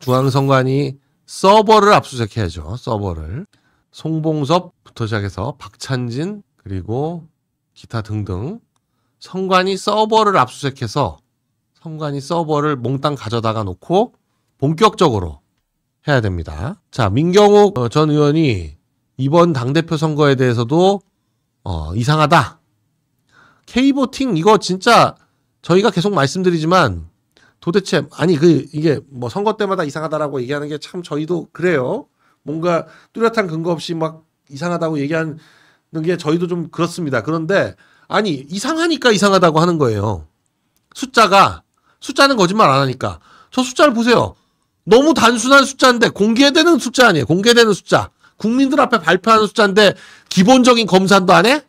중앙선관위 서버를 압수수색해야죠. 서버를. 송봉섭부터 시작해서 박찬진 그리고 기타 등등 선관위 서버를 압수수색해서 선관위 서버를 몽땅 가져다가 놓고 본격적으로 해야 됩니다. 자, 민경욱 어, 전 의원이 이번 당대표 선거에 대해서도 어, 이상하다. 케이보팅 이거 진짜 저희가 계속 말씀드리지만 도대체 아니 그 이게 뭐 선거 때마다 이상하다라고 얘기하는 게 참 저희도 그래요. 뭔가 뚜렷한 근거 없이 막 이상하다고 얘기하는 게 저희도 좀 그렇습니다. 그런데 아니 이상하니까 이상하다고 하는 거예요. 숫자가 숫자는 거짓말 안 하니까 저 숫자를 보세요. 너무 단순한 숫자인데 공개되는 숫자 아니에요. 공개되는 숫자. 국민들 앞에 발표하는 숫자인데 기본적인 검산도 안 해?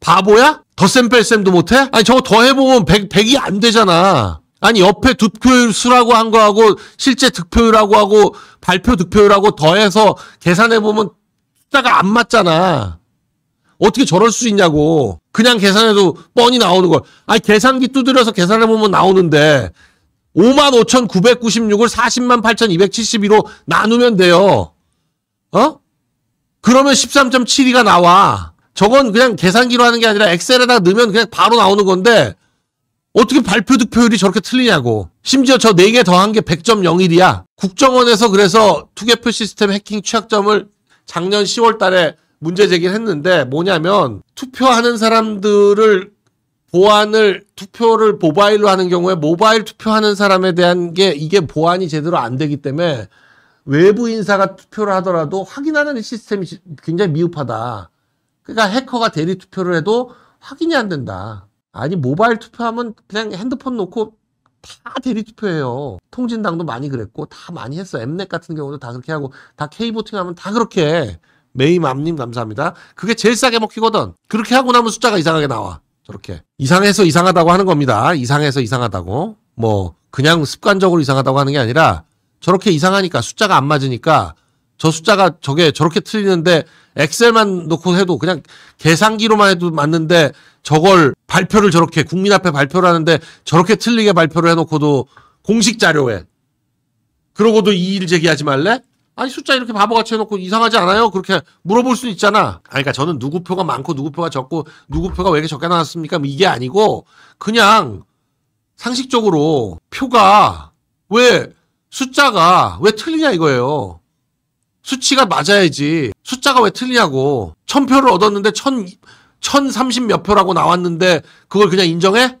바보야? 더셈 뺄셈도 못해? 아니 저거 더해보면 100, 100이 안 되잖아. 아니 옆에 득표율 수라고 한 거하고 실제 득표율하고 하고 발표 득표율하고 더해서 계산해 보면 숫자가 안 맞잖아. 어떻게 저럴 수 있냐고. 그냥 계산해도 뻔히 나오는 걸. 아니 계산기 두드려서 계산해 보면 나오는데 55,996을 40만 8,272로 나누면 돼요. 어? 그러면 13.72가 나와. 저건 그냥 계산기로 하는 게 아니라 엑셀에다 넣으면 그냥 바로 나오는 건데 어떻게 발표 득표율이 저렇게 틀리냐고. 심지어 저 4개 더 한 게 100.01이야. 국정원에서 그래서 투개표 시스템 해킹 취약점을 작년 10월 달에 문제 제기를 했는데 뭐냐면 투표하는 사람들을 보안을 투표를 모바일로 하는 경우에 모바일 투표하는 사람에 대한 게 이게 보안이 제대로 안 되기 때문에 외부 인사가 투표를 하더라도 확인하는 시스템이 굉장히 미흡하다. 그러니까 해커가 대리 투표를 해도 확인이 안 된다. 아니 모바일 투표하면 그냥 핸드폰 놓고 다 대리 투표해요. 통진당도 많이 그랬고 다 많이 했어. 엠넷 같은 경우도 다 그렇게 하고 다 K 보팅 하면 다 그렇게 메이맘님 감사합니다. 그게 제일 싸게 먹히거든. 그렇게 하고 나면 숫자가 이상하게 나와. 저렇게 이상해서 이상하다고 하는 겁니다. 이상해서 이상하다고 뭐 그냥 습관적으로 이상하다고 하는 게 아니라 저렇게 이상하니까 숫자가 안 맞으니까 저 숫자가 저게 저렇게 틀리는데 엑셀만 놓고 해도 그냥 계산기로만 해도 맞는데 저걸 발표를 저렇게 국민 앞에 발표를 하는데 저렇게 틀리게 발표를 해놓고도 공식 자료에 그러고도 이의를 제기하지 말래? 아니 숫자 이렇게 바보같이 해놓고 이상하지 않아요? 그렇게 물어볼 수 있잖아. 그러니까 저는 누구 표가 많고 누구 표가 적고 누구 표가 왜 이렇게 적게 나왔습니까? 뭐 이게 아니고 그냥 상식적으로 표가 왜 숫자가 왜 틀리냐 이거예요. 수치가 맞아야지 숫자가 왜 틀리냐고 천 표를 얻었는데 천 1030몇 표라고 나왔는데 그걸 그냥 인정해?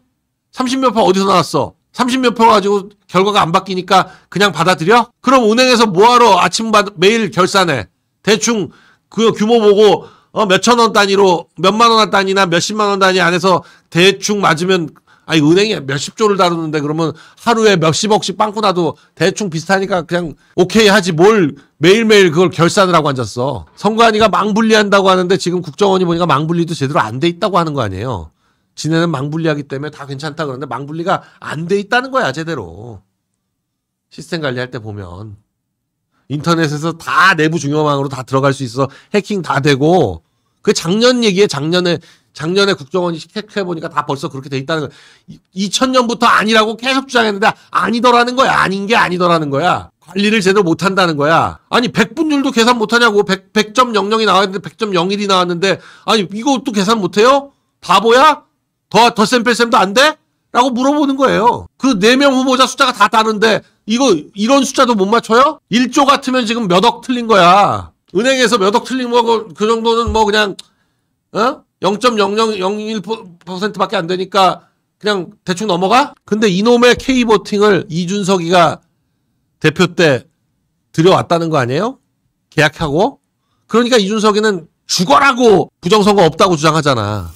30몇표 어디서 나왔어? 30몇표 가지고 결과가 안 바뀌니까 그냥 받아들여? 그럼 은행에서 뭐하러 아침 받, 매일 결산해? 대충 그 규모 보고 어, 몇천 원 단위로 몇만 원 단위나 몇십만 원 단위 안에서 대충 맞으면 아니 은행에 몇십 조를 다루는데 그러면 하루에 몇십억씩 빵꾸 나도 대충 비슷하니까 그냥 오케이 하지 뭘 매일매일 그걸 결산을 하고 앉았어. 선관위가 망분리한다고 하는데 지금 국정원이 보니까 망분리도 제대로 안 돼 있다고 하는 거 아니에요. 지네는 망분리하기 때문에 다 괜찮다 그러는데 망분리가 안 돼 있다는 거야 제대로. 시스템 관리할 때 보면 인터넷에서 다 내부 중요망으로 다 들어갈 수 있어 해킹 다 되고 그 작년 얘기에 작년에 작년에 국정원이 체크해 보니까 다 벌써 그렇게 돼 있다는 거. 2000년부터 아니라고 계속 주장했는데 아니더라는 거야. 아닌 게 아니더라는 거야. 관리를 제대로 못 한다는 거야. 아니 100분율도 계산 못 하냐고. 100, 100.00이 나왔는데 100.01이 나왔는데 아니 이것도 계산 못 해요? 바보야? 더 더셈 뺄셈도 안 돼? 라고 물어보는 거예요. 그 네명 후보자 숫자가 다 다른데 이거 이런 숫자도 못 맞춰요? 1조 같으면 지금 몇 억 틀린 거야. 은행에서 몇 억 틀린 거그 그 정도는 뭐 그냥 어? 0.0001%밖에 안 되니까 그냥 대충 넘어가? 근데 이놈의 k 보팅을 이준석이가 대표 때 들여왔다는 거 아니에요? 계약하고? 그러니까 이준석이는 죽어라고 부정선거 없다고 주장하잖아.